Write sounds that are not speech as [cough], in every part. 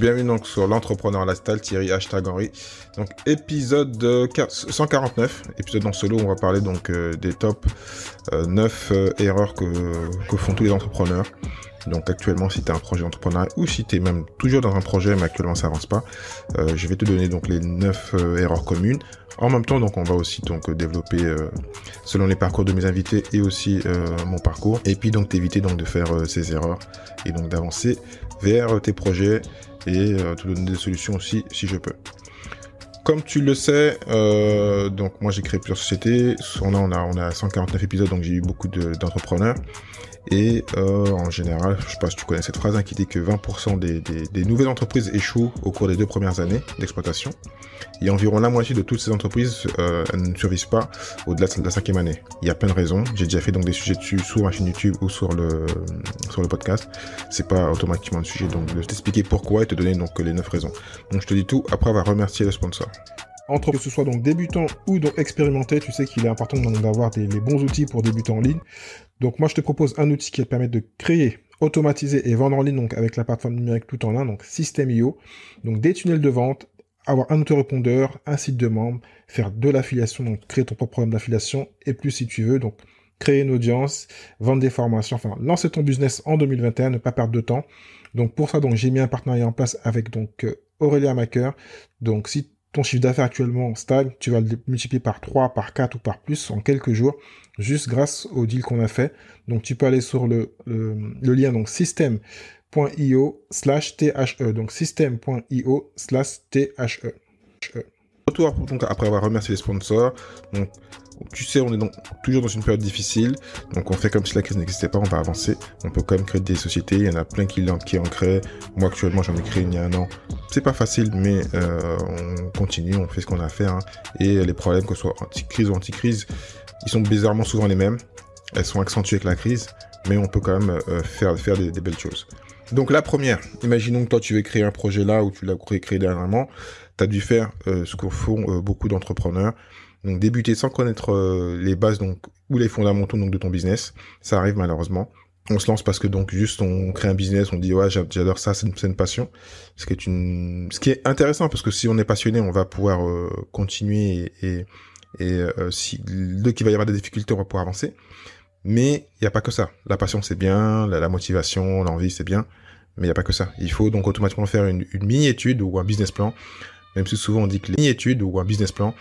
Bienvenue donc sur l'entrepreneur la Lastal, Thierry Hashtag Henry. Donc épisode 149, euh, épisode en solo, on va parler donc euh, des top 9 euh, erreurs que, font tous les entrepreneurs. Donc actuellement si tu as un projet entrepreneurial ou si tu es même toujours dans un projet mais actuellement ça n'avance pas, je vais te donner donc les 9 erreurs communes. En même temps, donc on va aussi donc développer selon les parcours de mes invités et aussi mon parcours. Et puis donc t'éviter donc de faire ces erreurs et donc d'avancer vers tes projets et euh, te donner des solutions aussi si je peux. Comme tu le sais, euh, donc moi j'ai créé plusieurs sociétés. On a, on a, on a 149 épisodes, donc j'ai eu beaucoup d'entrepreneurs. Et euh, en général, je ne sais pas si tu connais cette phrase hein, qui dit que 20% des, nouvelles entreprises échouent au cours des deux premières années d'exploitation. Et environ la moitié de toutes ces entreprises euh, ne survivent pas au-delà de la cinquième année. Il y a plein de raisons. J'ai déjà fait donc des sujets dessus sur ma chaîne YouTube ou sur le, sur le podcast. C'est pas automatiquement un sujet, donc je vais t'expliquer pourquoi et te donner donc les neuf raisons. Donc je te dis tout après on va remercier le sponsor entre que ce soit donc débutant ou donc expérimenté, tu sais qu'il est important d'avoir des, les bons outils pour débuter en ligne. Donc moi je te propose un outil qui va te permettre de créer, automatiser et vendre en ligne donc avec la plateforme numérique tout en un, donc System.io. Donc des tunnels de vente, avoir un autorépondeur, un site de membres, faire de l'affiliation, donc créer ton propre programme d'affiliation et plus si tu veux. Donc créer une audience, vendre des formations, enfin lancer ton business en 2021, ne pas perdre de temps. Donc pour ça, donc j'ai mis un partenariat en place avec donc euh, Aurélia Maker. Donc si ton chiffre d'affaires actuellement stagne, tu vas le multiplier par 3, par 4 ou par plus en quelques jours, juste grâce au deal qu'on a fait. Donc tu peux aller sur le, le, lien donc system.io slash THE. Donc system.io slash THE. Retour donc, après avoir remercié les sponsors. Donc, tu sais, on est donc toujours dans une période difficile, donc on fait comme si la crise n'existait pas, on va avancer, on peut quand même créer des sociétés, il y en a plein qui, en, qui en créent, moi actuellement j'en ai créé il y a un an, c'est pas facile, mais euh, on continue, on fait ce qu'on a à faire, hein. et les problèmes, que ce soit anti-crise ou anti-crise, ils sont bizarrement souvent les mêmes, elles sont accentuées avec la crise, mais on peut quand même euh, faire, faire des, belles choses. Donc la première, imaginons que toi tu veux créer un projet là, où tu l'as créé dernièrement, tu as dû faire euh, ce que font beaucoup d'entrepreneurs, donc débuter sans connaître euh, les bases donc ou les fondamentaux donc de ton business, ça arrive malheureusement. On se lance parce que donc juste on crée un business, on dit ouais j'adore ça, c'est une, passion. Ce qui est une, ce qui est intéressant parce que si on est passionné, on va pouvoir euh, continuer et, et, euh, si dès qu'il va y avoir des difficultés, on va pouvoir avancer. Mais il n'y a pas que ça. La passion c'est bien, la, motivation, l'envie c'est bien, mais il n'y a pas que ça. Il faut donc automatiquement faire une, une mini étude ou un business plan. Même si souvent on dit que les mini études ou un business plan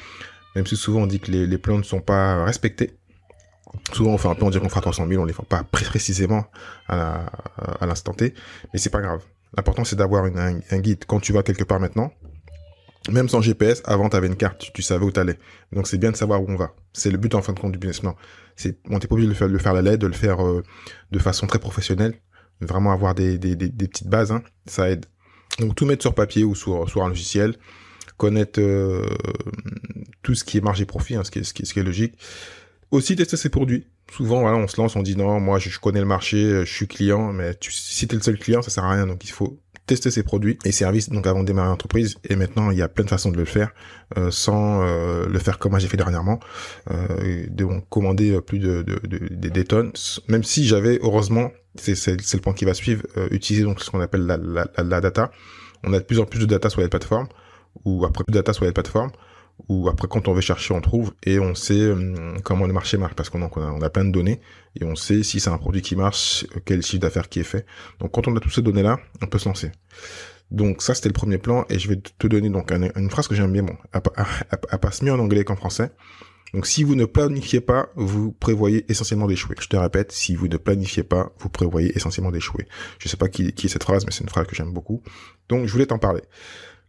même si souvent on dit que les, plans ne sont pas respectés. Souvent, on fait un plan, on dit qu'on fera 300 000, on les fera pas précisément à, l'instant T, mais c'est pas grave. L'important, c'est d'avoir un, guide. Quand tu vas quelque part maintenant, même sans GPS, avant, tu avais une carte, tu, savais où tu allais. Donc, c'est bien de savoir où on va. C'est le but, en fin de compte, du business plan. C'est, on n'est pas obligé de le faire, à la lettre, de le faire euh, de façon très professionnelle, vraiment avoir des, petites bases, hein. ça aide. Donc, tout mettre sur papier ou sur, un logiciel, connaître euh, tout ce qui est marge profit, hein, ce, qui est, ce, qui est, logique. Aussi tester ses produits. Souvent, voilà, on se lance, on dit non, moi je connais le marché, euh, je suis client, mais tu, si le seul client, ça sert à rien. Donc il faut tester ses produits et services donc avant de démarrer l'entreprise et maintenant il y a plein de façons de le faire euh, sans euh, le faire comme j'ai fait dernièrement euh, de commander plus de, de, des tonnes même si j'avais heureusement c'est le point qui va suivre utiliser donc ce qu'on appelle la, la, data on a de plus en plus de data sur les plateformes ou après plus de data sur les plateformes ou après quand on veut chercher on trouve et on sait euh, comment le marché marche parce qu'on on a, plein de données et on sait si c'est un produit qui marche, quel chiffre d'affaires qui est fait. Donc quand on a toutes ces données là, on peut se lancer. Donc ça c'était le premier plan et je vais te donner donc une, phrase que j'aime bien, bon, passe mieux en anglais qu'en français. Donc si vous ne planifiez pas, vous prévoyez essentiellement d'échouer. Je te répète, si vous ne planifiez pas, vous prévoyez essentiellement d'échouer. Je sais pas qui, qui est cette phrase, mais c'est une phrase que j'aime beaucoup. Donc je voulais t'en parler.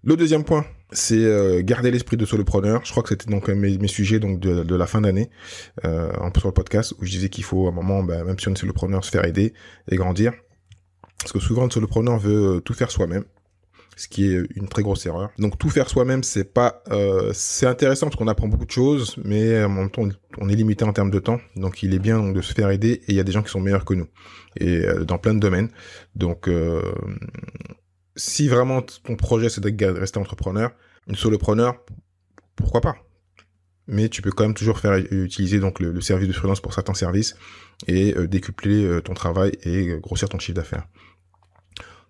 Le deuxième point, c'est euh, garder l'esprit de solopreneur. Je crois que c'était donc mes, sujets donc de, la fin d'année euh, sur le podcast où je disais qu'il faut à un moment, ben, même si on est solopreneur, se faire aider et grandir. Parce que souvent, le solopreneur veut euh, tout faire soi-même ce qui est une très grosse erreur. Donc tout faire soi-même, c'est pas, euh, c'est intéressant parce qu'on apprend beaucoup de choses, mais en même temps, on est limité en termes de temps. Donc il est bien de se faire aider et il y a des gens qui sont meilleurs que nous et dans plein de domaines. Donc euh, si vraiment ton projet c'est de rester entrepreneur, une solopreneur, pourquoi pas mais tu peux quand même toujours faire utiliser donc le, service de freelance pour certains services et euh, décupler euh, ton travail et euh, grossir ton chiffre d'affaires.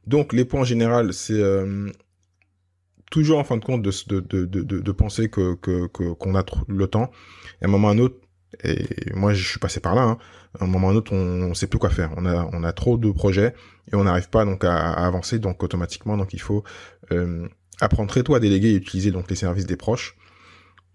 Donc les points en général, c'est toujours en fin de compte de, de, de, penser que qu'on a le temps. Et à un moment ou un autre, et moi je suis passé par là, hein, un moment ou un autre, on, sait plus quoi faire. On a, on a trop de projets et on n'arrive pas donc à, avancer. Donc automatiquement, donc il faut euh, apprendre très tôt à déléguer et utiliser donc les services des proches.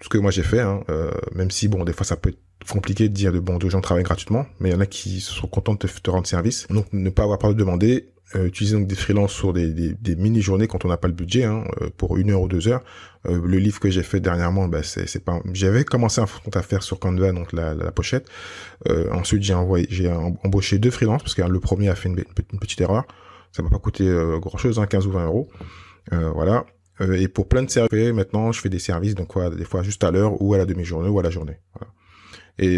Ce que moi j'ai fait, hein, euh, même si bon, des fois ça peut être compliqué de dire de bon, deux gens travaillent gratuitement, mais il y en a qui sont contents de te, te rendre service. Donc ne pas avoir peur de demander, euh, utiliser donc des freelances sur des, des, des mini-journées quand on n'a pas le budget, hein, euh, pour une heure ou deux heures. Euh, le livre que j'ai fait dernièrement, bah, c'est pas. J'avais commencé un compte à faire sur Canva, donc la, la, pochette. Euh, ensuite, j'ai envoyé, j'ai embauché deux freelances parce que hein, le premier a fait une, petite erreur. Ça m'a pas coûté euh, grand-chose, hein, 15 ou 20 euros. Euh, voilà. et pour plein de services, maintenant, je fais des services, donc quoi, des fois juste à l'heure ou à la demi-journée ou à la journée. Voilà. Et,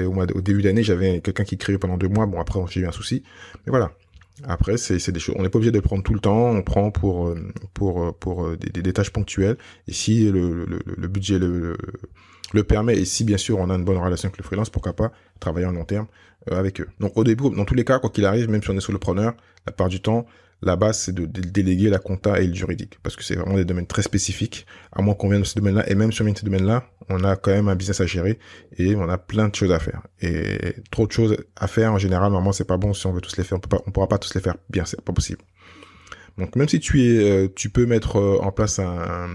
et, au, début d'année, j'avais quelqu'un qui créait pendant deux mois. Bon, après, j'ai eu un souci. Mais voilà. Après, c'est des choses. On n'est pas obligé de prendre tout le temps. On prend pour euh, pour euh, pour euh, des, des tâches ponctuelles. Et si le, le, budget le, le, permet, et si bien sûr on a une bonne relation avec le freelance, pourquoi pas travailler en long terme avec eux. Donc au début, dans tous les cas, quoi qu'il arrive, même si on est sous le preneur, la part du temps, la base, c'est de, déléguer la compta et le juridique, parce que c'est vraiment des domaines très spécifiques, à moins qu'on vienne de ce domaine-là, et même sur de ces domaines-là, on a quand même un business à gérer, et on a plein de choses à faire. Et trop de choses à faire, en général, normalement, c'est pas bon, si on veut tous les faire, on ne pourra pas tous les faire bien, c'est pas possible. Donc même si tu es, euh, tu peux mettre euh, en place un,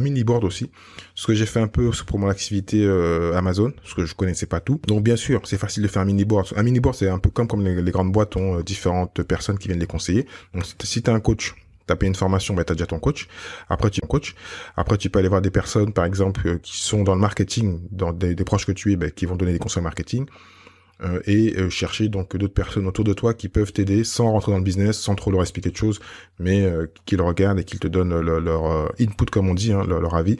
mini board aussi. Ce que j'ai fait un peu pour mon activité euh, Amazon, parce que je connaissais pas tout. Donc bien sûr, c'est facile de faire un mini board. Un mini board, c'est un peu comme comme les, grandes boîtes ont différentes personnes qui viennent les conseiller. Donc si tu as un coach t'as payé une formation, bah, ben, tu as déjà ton coach. Après, tu es coach. Après, tu peux aller voir des personnes, par exemple, qui sont dans le marketing, dans des, proches que tu es, ben, qui vont donner des conseils marketing. Euh, et euh, chercher donc d'autres personnes autour de toi qui peuvent t'aider sans rentrer dans le business, sans trop leur expliquer de choses, mais euh, qui regardent et qu'ils te donnent leur euh, input comme on dit, hein, leur, avis,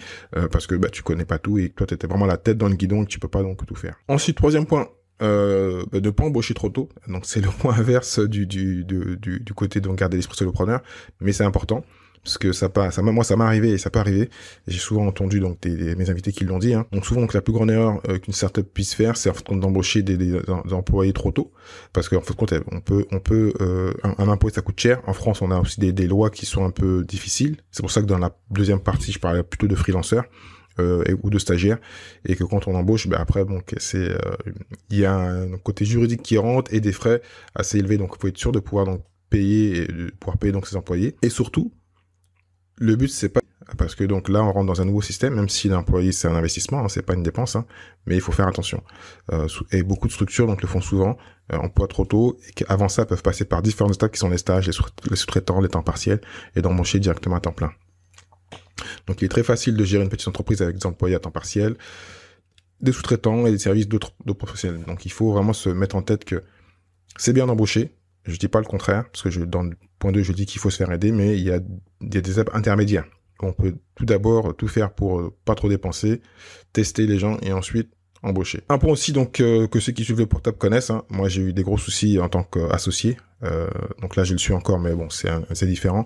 parce que bah, tu connais pas tout et toi tu étais vraiment la tête dans le guidon et tu peux pas donc tout faire. Ensuite, troisième point, bah, ne pas embaucher trop tôt. Donc c'est le [laughs] point inverse du, du, du, du côté de garder l'esprit solopreneur, mais c'est important parce que ça pas ça moi ça m'est arrivé et ça peut arriver j'ai souvent entendu donc mes invités qui l'ont dit hein. donc souvent donc la plus grande erreur euh, qu'une startup puisse faire c'est d'embaucher des, employés trop tôt parce qu'en en fait, de compte on peut on peut euh, un, un, impôt ça coûte cher en France on a aussi des, lois qui sont un peu difficiles c'est pour ça que dans la deuxième partie je parlais plutôt de freelancers euh, et, ou de stagiaires et que quand on embauche ben après bon c'est euh, il y a un, côté juridique qui rentre et des frais assez élevés donc il faut être sûr de pouvoir donc payer de pouvoir payer donc ses employés et surtout le but c'est pas parce que donc là on rentre dans un nouveau système, même si l'employé c'est un investissement, hein, c'est pas une dépense, hein, mais il faut faire attention. Euh, et beaucoup de structures donc le font souvent, euh, emploient trop tôt et avant ça peuvent passer par différents étapes qui sont les stages, les sous-traitants, les temps partiels et d'embaucher directement à temps plein. Donc il est très facile de gérer une petite entreprise avec des employés à temps partiel, des sous-traitants et des services d'autres professionnels. Donc il faut vraiment se mettre en tête que c'est bien d'embaucher, je dis pas le contraire, parce que je, dans le point 2, je dis qu'il faut se faire aider, mais il y a il y a des étapes intermédiaires. On peut tout d'abord tout faire pour euh, pas trop dépenser, tester les gens et ensuite embaucher. Un point aussi donc euh, que ceux qui suivent le portable connaissent. Hein. Moi j'ai eu des gros soucis en tant qu'associé. Euh, donc là je le suis encore, mais bon c'est c'est différent.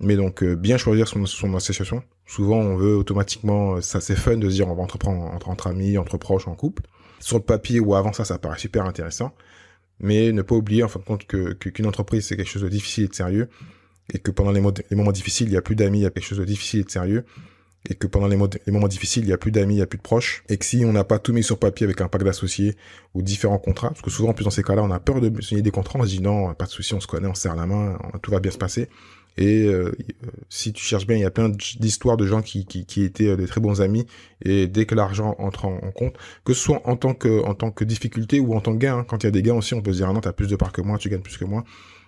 Mais donc bien choisir son, association. Souvent on veut automatiquement, ça c'est fun de se dire on va entreprendre entre, amis, entre proches, en couple. Sur le papier ou avant ça, ça paraît super intéressant mais ne pas oublier en fin de compte que qu'une entreprise c'est quelque chose de difficile et de sérieux et que pendant les, moments difficiles, il n'y a plus d'amis, il y a quelque chose de difficile et de sérieux, et que pendant les, les moments difficiles, il n'y a plus d'amis, il n'y a plus de proches, et que si on n'a pas tout mis sur papier avec un pack d'associés ou différents contrats, parce que souvent, en plus, dans ces cas-là, on a peur de signer des contrats, on se dit non, oh, pas de souci, on se connaît, on se serre la main, tout va bien se passer. Et euh, si tu cherches bien, il y a plein d'histoires de gens qui, étaient euh, des très bons amis, et dès que l'argent entre en, compte, que ce soit en tant que, en tant que difficulté ou en tant que gain, hein, quand il y a des gains aussi, on peut se dire ah non, tu as plus de parts que moi, tu gagnes plus que moi.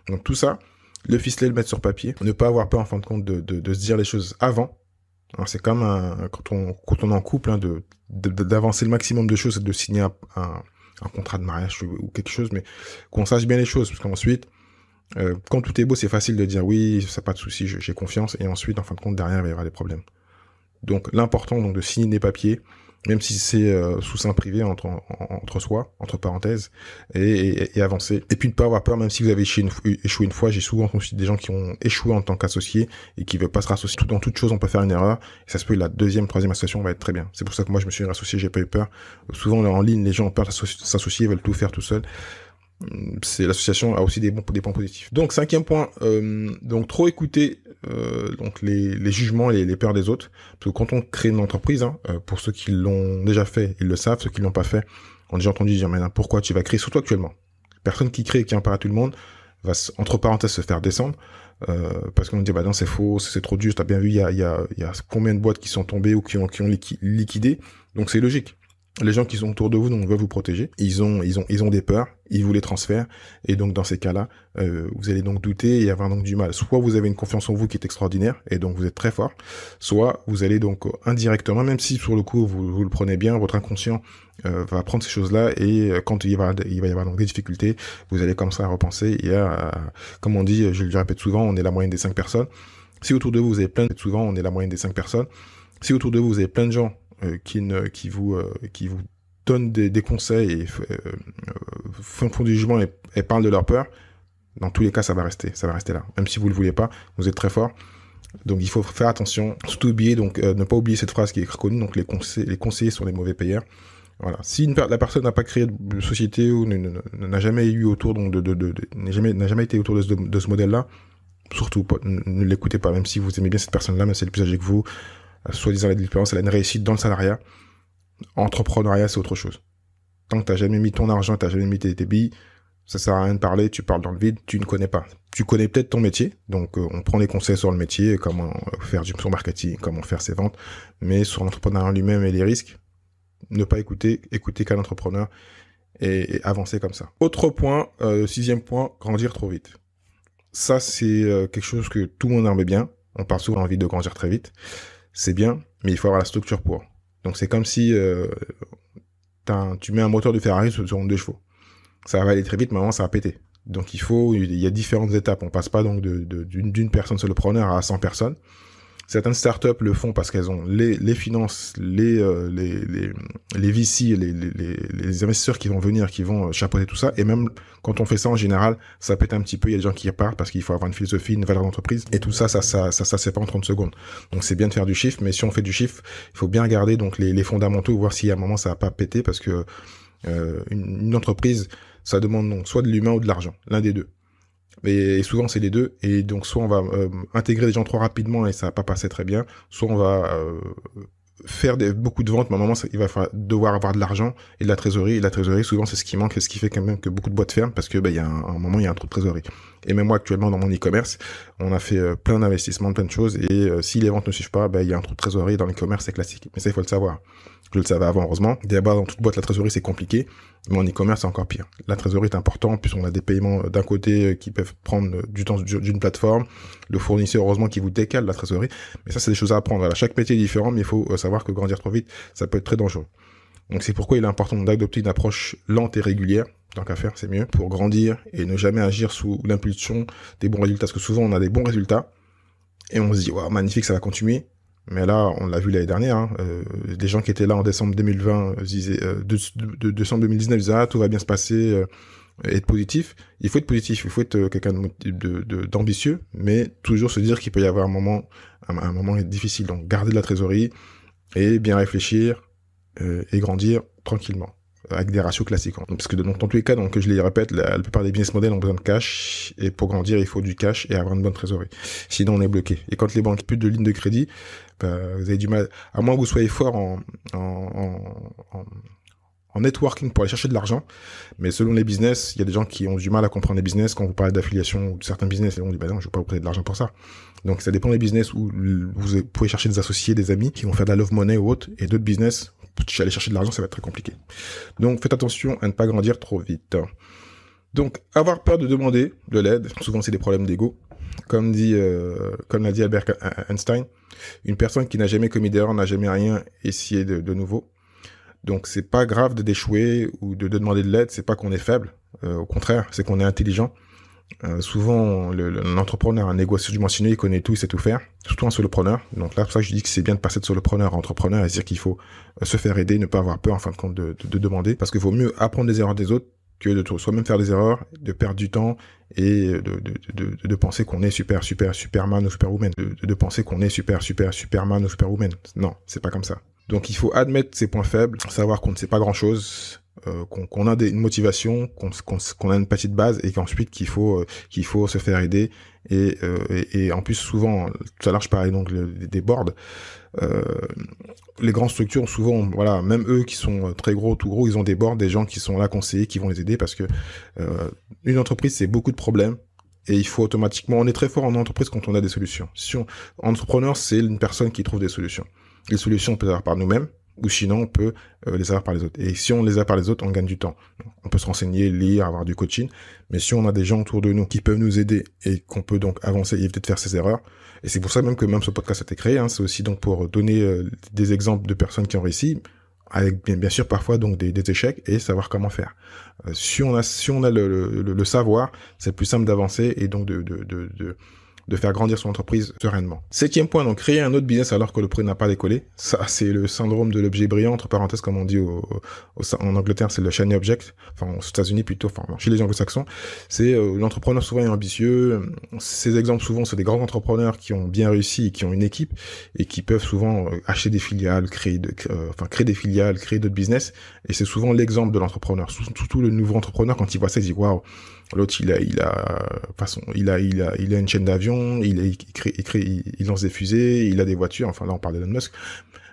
Donc tout ça, le ficeler, le mettre sur papier, ne pas avoir peur en fin de compte de, de, se dire les choses avant. c'est comme un, quand on quand on est en couple hein, de d'avancer le maximum de choses et de signer un, un, contrat de mariage ou, quelque chose, mais qu'on sache bien les choses, parce qu'ensuite euh, quand tout est beau, c'est facile de dire oui, ça pas de souci, j'ai confiance, et ensuite en fin de compte derrière il y aura des problèmes. Donc l'important donc de signer des papiers, même si c'est euh, sous sein privé entre, entre soi, entre parenthèses, et, et, et, avancer. Et puis ne pas avoir peur, même si vous avez échoué une, fois, j'ai souvent des gens qui ont échoué en tant qu'associés et qui veulent pas se rassocier. dans toute chose, on peut faire une erreur, et ça se peut, la deuxième, troisième association va être très bien. C'est pour ça que moi, je me suis rassocié, j'ai pas eu peur. Souvent, en ligne, les gens ont peur de s'associer, veulent tout faire tout seuls c'est l'association a aussi des bons des points positifs. Donc cinquième point, euh, donc trop écouter euh, donc les, les jugements et les, peurs des autres, parce que quand on crée une entreprise, hein, euh, pour ceux qui l'ont déjà fait, ils le savent, ceux qui l'ont pas fait, on déjà entendu dire mais pourquoi tu vas créer toi actuellement. Personne qui crée et qui parle à tout le monde va entre parenthèses se faire descendre parce qu'on dit bah non c'est faux, c'est trop dur, t'as bien vu il y a, y, a, y a combien de boîtes qui sont tombées ou qui ont qui ont liquidé, donc c'est logique les gens qui sont autour de vous donc veulent vous protéger. Ils ont, ils ont, ils ont des peurs. Ils vous les transfèrent. Et donc dans ces cas-là, euh, vous allez donc douter et avoir donc du mal. Soit vous avez une confiance en vous qui est extraordinaire et donc vous êtes très fort. Soit vous allez donc indirectement, même si sur le coup vous, le prenez bien, votre inconscient euh, va prendre ces choses-là et euh, quand il va, il va y avoir donc des difficultés, vous allez comme ça à repenser et comme on dit, je le répète souvent, on est la moyenne des cinq personnes. Si autour de vous vous avez plein, de, souvent on est la moyenne des cinq personnes. Si autour de vous vous avez plein de gens euh, qui, qui, vous, euh, qui vous donnent des, conseils et euh, font, font, du jugement et, parle parlent de leur peur, dans tous les cas, ça va rester, ça va rester là. Même si vous le voulez pas, vous êtes très fort. Donc il faut faire attention, surtout oublier, donc ne pas oublier cette phrase qui est reconnue, donc les, conseils, les conseillers sont les mauvais payeurs. Voilà. Si la personne n'a pas créé de société ou n'a jamais eu autour donc de, n'a jamais, été autour de ce, modèle-là, surtout ne l'écoutez pas, même si vous aimez bien cette personne-là, même si elle est plus âgée que vous, euh, soi-disant différence, elle a une réussite dans le salariat. Entrepreneuriat, c'est autre chose. Tant que tu n'as jamais mis ton argent, tu n'as jamais mis tes, billes, ça sert à rien de parler, tu parles dans le vide, tu ne connais pas. Tu connais peut-être ton métier, donc euh, on prend les conseils sur le métier, comment euh, faire du son marketing, comment faire ses ventes, mais sur l'entrepreneuriat lui-même et les risques, ne pas écouter, écouter qu'un entrepreneur et, avancer comme ça. Autre point, sixième point, grandir trop vite. Ça, c'est quelque chose que tout le monde aime bien. On part souvent envie de grandir très vite c'est bien, mais il faut avoir la structure pour. Donc c'est comme si euh, tu mets un moteur de Ferrari sur, deux chevaux. Ça va aller très vite, mais avant ça va péter. Donc il faut, il y a différentes étapes. On passe pas donc d'une personne sur le preneur à 100 personnes. Certaines startups le font parce qu'elles ont les, les finances, les, euh, les, les, les VC, les, les, les, investisseurs qui vont venir, qui vont euh, chapeauter tout ça. Et même quand on fait ça en général, ça pète un petit peu. Il y a des gens qui repartent parce qu'il faut avoir une philosophie, une valeur d'entreprise. Et tout ça, ça, ça, ça, c'est pas en 30 secondes. Donc c'est bien de faire du chiffre, mais si on fait du chiffre, il faut bien regarder donc les, les fondamentaux, voir si à un moment ça va pas péter parce que euh, une, entreprise, ça demande non, soit de l'humain ou de l'argent, l'un des deux. Et, souvent c'est les deux. Et donc soit on va euh, intégrer des gens trop rapidement et ça va pas passer très bien, soit on va euh, faire beaucoup de ventes, mais à un moment, il va devoir avoir de l'argent et de la trésorerie. Et la trésorerie, souvent, c'est ce qui manque et ce qui fait quand même que beaucoup de boîtes ferment parce que, bah, il y a un, un moment, il y a un trou de trésorerie. Et même moi actuellement dans mon e-commerce, on a fait euh, plein d'investissements, plein de choses. Et euh, si les ventes ne suivent pas, ben, il y a un trou de trésorerie dans l'e-commerce, c'est classique. Mais ça, il faut le savoir. Je le savais avant, heureusement. D'abord, dans toute boîte, la trésorerie, c'est compliqué. Mais en e-commerce, c'est encore pire. La trésorerie est importante, puisqu'on a des paiements euh, d'un côté qui peuvent prendre du temps d'une plateforme. Le fournisseur, heureusement, qui vous décale la trésorerie. Mais ça, c'est des choses à apprendre. chaque métier est différent, mais il faut savoir que grandir trop vite, ça peut être très dangereux. Donc c'est pourquoi il est important d'adopter une approche lente et régulière, tant qu'à faire c'est mieux, pour grandir et ne jamais agir sous l'impulsion des bons résultats. Parce que souvent on a des bons résultats et on se dit, waouh, magnifique, ça va continuer. Mais là, on l'a vu l'année dernière, hein, euh, des gens qui étaient là en décembre 2020, euh, disaient, euh, de, décembre 2019, disaient, ah, tout va bien se passer, être positif. Il faut être positif, il faut être quelqu'un d'ambitieux, mais toujours se dire qu'il peut y avoir un moment, un moment difficile. Donc, garder de la trésorerie et bien réfléchir, euh, et grandir tranquillement avec des ratios classiques. Hein. Parce que dans tous les cas, donc, je les répète, la, plupart des business models ont besoin de cash, et pour grandir, il faut du cash et avoir une bonne trésorerie. Sinon, on est bloqué. Et quand les banques plus de lignes de crédit, bah, vous avez du mal, à moins que vous soyez fort en, en, en, en networking pour aller chercher de l'argent. Mais selon les business, il y a des gens qui ont du mal à comprendre les business quand vous parlez d'affiliation ou de certains business. Et on dit, bah non, je vais pas vous prêter de l'argent pour ça. Donc ça dépend des business où vous pouvez chercher des associés, des amis qui vont faire de la love money ou autre, et d'autres business aller chercher de l'argent, ça va être très compliqué. Donc faites attention à ne pas grandir trop vite. Donc avoir peur de demander de l'aide, souvent c'est des problèmes d'ego. Comme dit, euh, comme l'a dit Albert Einstein, une personne qui n'a jamais commis d'erreur n'a jamais rien essayé de, nouveau. Donc c'est pas grave de d'échouer ou de, demander de l'aide, c'est pas qu'on est faible, euh, au contraire, c'est qu'on est intelligent euh, souvent, l'entrepreneur, le, un négociateur du mentionné, il connaît tout, il sait tout faire, surtout un solopreneur. Donc là, c'est pour ça que je dis que c'est bien de passer de solopreneur à entrepreneur et dire qu'il faut euh, se faire aider, ne pas avoir peur en fin de compte de, de, demander, parce qu'il vaut mieux apprendre des erreurs des autres que de soi-même faire des erreurs, de perdre du temps et de, de, de, de penser qu'on est super, super, superman ou superwoman, de, de penser qu'on est super, super, superman ou superwoman. Non, c'est pas comme ça. Donc il faut admettre ses points faibles, savoir qu'on ne sait pas grand-chose, euh, qu'on a des, une motivation, qu'on a une petite base et qu'ensuite qu'il faut euh, qu'il faut se faire aider euh, et, en plus souvent tout à l'heure je parlais donc des boards euh, les grandes structures souvent voilà même eux qui sont très gros tout gros ils ont des boards des gens qui sont là conseillers qui vont les aider parce que une entreprise c'est beaucoup de problèmes et il faut automatiquement on est très fort en entreprise quand on a des solutions si entrepreneur c'est une personne qui trouve des solutions les solutions peut-être par nous-mêmes ou sinon on peut euh, les avoir par les autres. Et si on les a par les autres, on gagne du temps. on peut se renseigner, lire, avoir du coaching, mais si on a des gens autour de nous qui peuvent nous aider et qu'on peut donc avancer et éviter de faire ces erreurs, et c'est pour ça même que même ce podcast a été créé, hein, c'est aussi donc pour donner euh, des exemples de personnes qui ont réussi, avec bien, sûr parfois donc des, échecs et savoir comment faire. Euh, si on a si on a le, savoir, c'est plus simple d'avancer et donc de de faire grandir son entreprise sereinement. Septième point, donc créer un autre business alors que le prix n'a pas décollé. Ça, c'est le syndrome de l'objet brillant, entre parenthèses, comme on dit au, en Angleterre, c'est le shiny object. Enfin, aux États-Unis plutôt, enfin, chez les anglo-saxons, c'est euh, l'entrepreneur souvent ambitieux. Ces exemples souvent c'est des grands entrepreneurs qui ont bien réussi et qui ont une équipe et qui peuvent souvent euh, acheter des filiales, créer, de, euh, enfin, créer des filiales, créer d'autres business. Et c'est souvent l'exemple de l'entrepreneur. Surtout le nouveau entrepreneur, quand il voit ça, il dit waouh, L'autre, il a, il a, façon, il a, il a, il a une chaîne d'avions, il, crée, il, lance des fusées, il a des voitures. Enfin, là, on parle d'Elon Musk.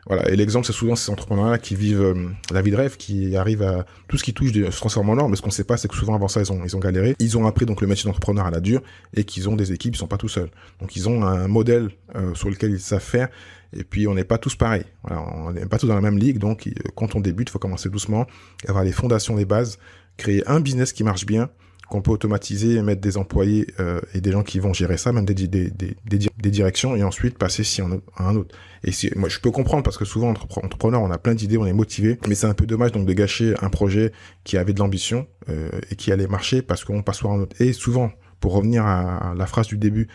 Voilà. Et l'exemple, c'est souvent ces entrepreneurs-là qui vivent euh, la vie de rêve, qui arrivent à tout ce qui touche de, se transforme en or. Mais ce qu'on sait pas, c'est que souvent avant ça, ils ont, ils ont galéré. Ils ont appris donc le métier d'entrepreneur à la dure et qu'ils ont des équipes, ils sont pas tout seuls. Donc ils ont un modèle euh, sur lequel ils savent faire. Et puis on n'est pas tous pareils. on n'est pas tous dans la même ligue. Donc quand on débute, il faut commencer doucement, avoir les fondations, les bases, créer un business qui marche bien qu'on peut automatiser et mettre des employés euh, et des gens qui vont gérer ça, même des, des, des, des directions, et ensuite passer si à un autre. Et moi, je peux comprendre parce que souvent, entrepreneur, on a plein d'idées, on est motivé, mais c'est un peu dommage donc de gâcher un projet qui avait de l'ambition euh, et qui allait marcher parce qu'on passe à un autre. Et souvent, pour revenir à, la phrase du début,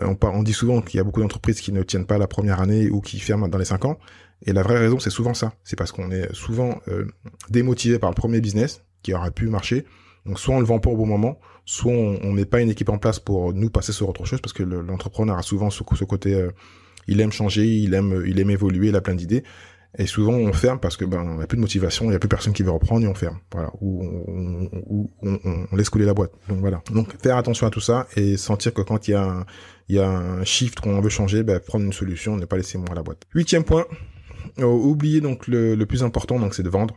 euh, on, on dit souvent qu'il y a beaucoup d'entreprises qui ne tiennent pas la première année ou qui ferment dans les cinq ans. Et la vraie raison, c'est souvent ça. C'est parce qu'on est souvent démotivé par le premier business qui aurait pu marcher donc soit on le vend pas au bon moment, soit on, n'est pas une équipe en place pour nous passer sur autre chose, parce que l'entrepreneur a souvent ce, côté, euh, il aime changer, il aime, il aime évoluer, il a plein d'idées. Et souvent, on ferme parce que ben, on n'a plus de motivation, il n'y a plus personne qui veut reprendre et on ferme. Voilà. Ou, on, laisse couler la boîte. Donc voilà. Donc faire attention à tout ça et sentir que quand il y a un, il y a un shift qu'on veut changer, ben, prendre une solution, ne pas laisser mourir la boîte. Huitième point, euh, oubliez donc le, le plus important, donc c'est de vendre.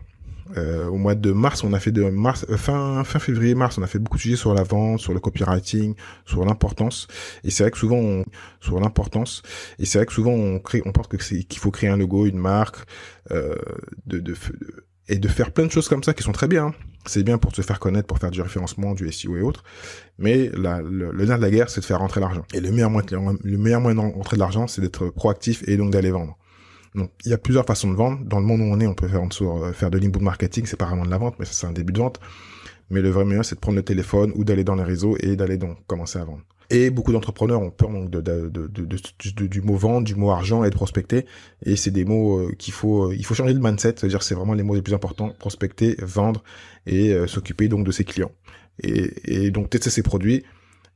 Euh, au mois de mars, on a fait de mars euh, fin fin février mars, on a fait beaucoup de sujets sur la vente, sur le copywriting, sur l'importance. Et c'est vrai que souvent on sur l'importance. Et c'est vrai que souvent on crée, on pense que c'est qu'il faut créer un logo, une marque, euh, de, de, et de faire plein de choses comme ça qui sont très bien. Hein. C'est bien pour se faire connaître, pour faire du référencement, du SEO et autres. Mais le, le nerf de la guerre, c'est de faire rentrer l'argent. Et le meilleur moyen, le meilleur moyen d'entrer de l'argent, c'est d'être proactif et donc d'aller vendre il y a plusieurs façons de vendre. Dans le monde où on est, on peut faire, en euh, faire de l'inbound marketing, c'est pas vraiment de la vente, mais ça, c'est un début de vente. Mais le vrai meilleur c'est de prendre le téléphone ou d'aller dans les réseaux et d'aller donc commencer à vendre. Et beaucoup d'entrepreneurs ont peur donc de, de, du mot vendre, du mot argent et de prospecter. Et c'est des mots euh, qu'il faut, euh, il faut changer de mindset. C'est-à-dire, c'est vraiment les mots les plus importants prospecter, vendre et s'occuper donc de ses clients. Et, et donc tester ses produits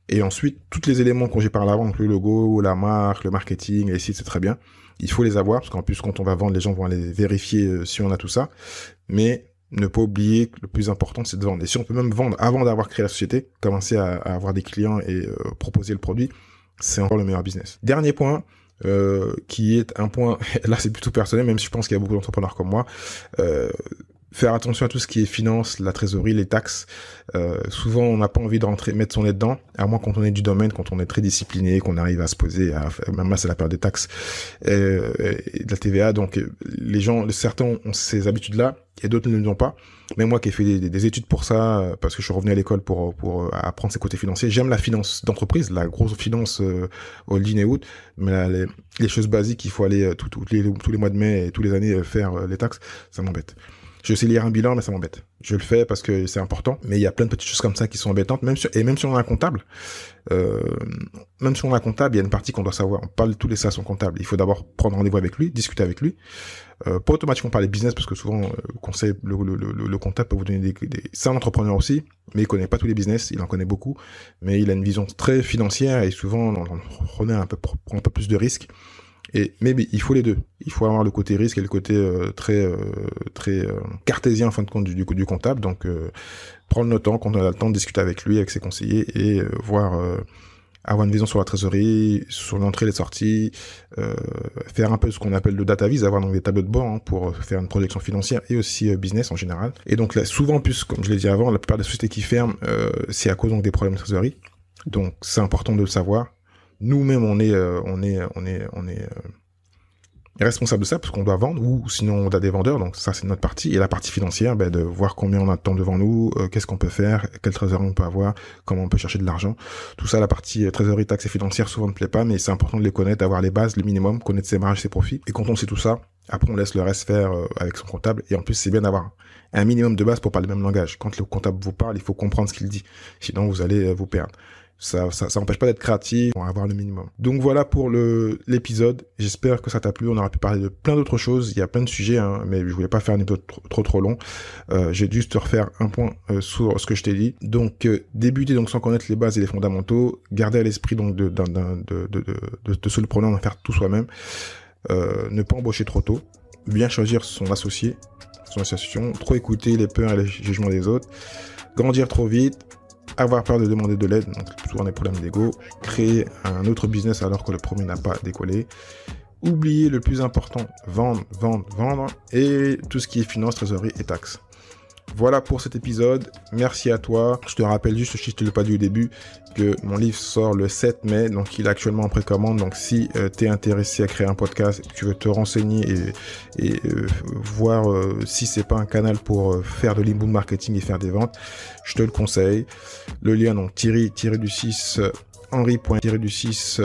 et ensuite, tous les éléments qu'on j'ai parlé avant, le logo, la marque, le marketing, les sites, c'est très bien. Il faut les avoir, parce qu'en plus, quand on va vendre, les gens vont aller vérifier euh, si on a tout ça. Mais ne pas oublier que le plus important, c'est de vendre. Et si on peut même vendre avant d'avoir créé la société, commencer à, avoir des clients et euh, proposer le produit, c'est encore le meilleur business. Dernier point, euh, qui est un point, [laughs] là c'est plutôt personnel, même si je pense qu'il y a beaucoup d'entrepreneurs comme moi, euh, faire attention à tout ce qui est finance, la trésorerie, les taxes. Euh, souvent, on n'a pas envie de rentrer, mettre son nez dedans, à moins quand on est du domaine, quand on est très discipliné, qu'on arrive à se poser, à, même là, c'est la peur des taxes euh, et, de la TVA. Donc, euh, les gens, certains ont ces habitudes-là et d'autres ne les ont pas. Mais moi qui ai fait des, études pour ça, euh, parce que je suis revenu à l'école pour, pour apprendre ces côtés financiers, j'aime la finance d'entreprise, la grosse finance au holding et out, mais les, choses basiques, il faut aller les, tous les mois de mai et tous les années faire les taxes, ça m'embête. Je sais lire un bilan, mais ça m'embête. Je le fais parce que c'est important, mais il y a plein de petites choses comme ça qui sont embêtantes, même et même si on a un comptable, euh, même si un comptable, il y a une partie qu'on doit savoir. On parle tous les ça à son comptable. Il faut d'abord prendre rendez-vous avec lui, discuter avec lui. Euh, pas automatiquement parler business parce que souvent euh, le conseil, le, le, comptable peut vous donner des, des... C'est un entrepreneur aussi, mais il connaît pas tous les business, il en connaît beaucoup, mais il a une vision très financière et souvent on, on, un peu, prend un peu plus de risques mais il faut les deux. Il faut avoir le côté risque et le côté euh, très euh, très euh, cartésien en fin de compte du, du, comptable. Donc prendre le temps quand on a le temps de discuter avec lui, avec ses conseillers et voir avoir une vision sur la trésorerie, sur l'entrée et les sorties, faire un peu ce qu'on appelle le data vise, avoir donc des tableaux de bord hein, pour faire une projection financière et aussi business en général. Et donc souvent plus, comme je l'ai dit avant, la plupart des sociétés qui ferment, c'est à cause donc des problèmes de trésorerie. Donc c'est important de le savoir nous-mêmes, euh, on est, on est, on est, on euh, est responsable de ça parce qu'on doit vendre ou sinon on a des vendeurs. Donc ça, c'est notre partie. Et la partie financière, ben, de voir combien on a de temps devant nous, euh, qu'est-ce qu'on peut faire, quel trésorerie on peut avoir, comment on peut chercher de l'argent. Tout ça, la partie trésorerie, taxes et financière, souvent ne plaît pas, mais c'est important de les connaître, d'avoir les bases, le minimum, connaître ses marges, ses profits. Et quand on sait tout ça, après, on laisse le reste faire avec son comptable. Et en plus, c'est bien d'avoir un minimum de base pour parler le même langage. Quand le comptable vous parle, il faut comprendre ce qu'il dit. Sinon, vous allez vous perdre ça, ça, ça pas d'être créatif, on avoir le minimum. Donc voilà pour le l'épisode. J'espère que ça t'a plu. On aura pu parler de plein d'autres choses. Il y a plein de sujets, hein, mais je voulais pas faire un épisode trop trop, long. Euh, J'ai juste te refaire un point euh, sur ce que je t'ai dit. Donc euh, débuter donc sans connaître les bases et les fondamentaux, garder à l'esprit donc de, de, de, se le prendre, d'en faire tout soi-même, ne pas embaucher trop tôt, bien choisir son associé, son association, trop écouter les peurs et les jugements des autres, grandir trop vite avoir peur de demander de l'aide, donc souvent des problèmes d'ego, créer un autre business alors que le premier n'a pas décollé, oublier le plus important, vendre, vendre, vendre, et tout ce qui est finance, trésorerie et taxes. Voilà pour cet épisode. Merci à toi. Je te rappelle juste, si je te l'ai pas dit au début, que mon livre sort le 7 mai, donc il est actuellement en précommande. Donc si euh, tu es intéressé à créer un podcast, tu veux te renseigner et, euh, voir si euh, si c'est pas un canal pour faire de l'inbound marketing et faire des ventes, je te le conseille. Le lien donc Thierry-du-6 henri.-du-6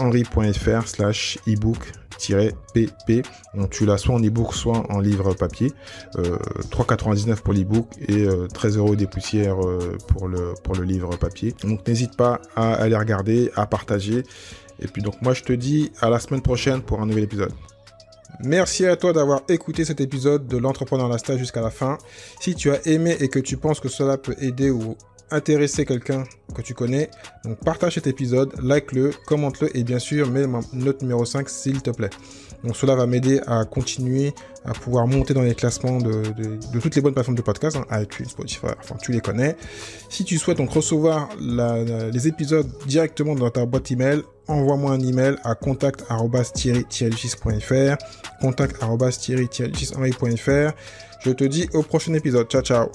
henri.fr slash ebook-pp. Donc tu l'as soit en ebook, soit en livre papier. 3,99 euh, pour l'ebook et 13 euh, euros des poussières euh, pour, le, pour le livre papier. Donc n'hésite pas à aller regarder, à partager. Et puis donc moi je te dis à la semaine prochaine pour un nouvel épisode. Merci à toi d'avoir écouté cet épisode de l'entrepreneur à la stage jusqu'à la fin. Si tu as aimé et que tu penses que cela peut aider ou intéresser quelqu'un que tu connais, donc partage cet épisode, like-le, commente-le et bien sûr, mets ma note numéro 5 s'il te plaît. Donc cela va m'aider à continuer à pouvoir monter dans les classements de, toutes les bonnes plateformes de podcast, hein, iTunes, Spotify, enfin tu les connais. Si tu souhaites donc recevoir les épisodes directement dans ta boîte email, envoie-moi un email à contact@ thierry Je te dis au prochain épisode. Ciao ciao.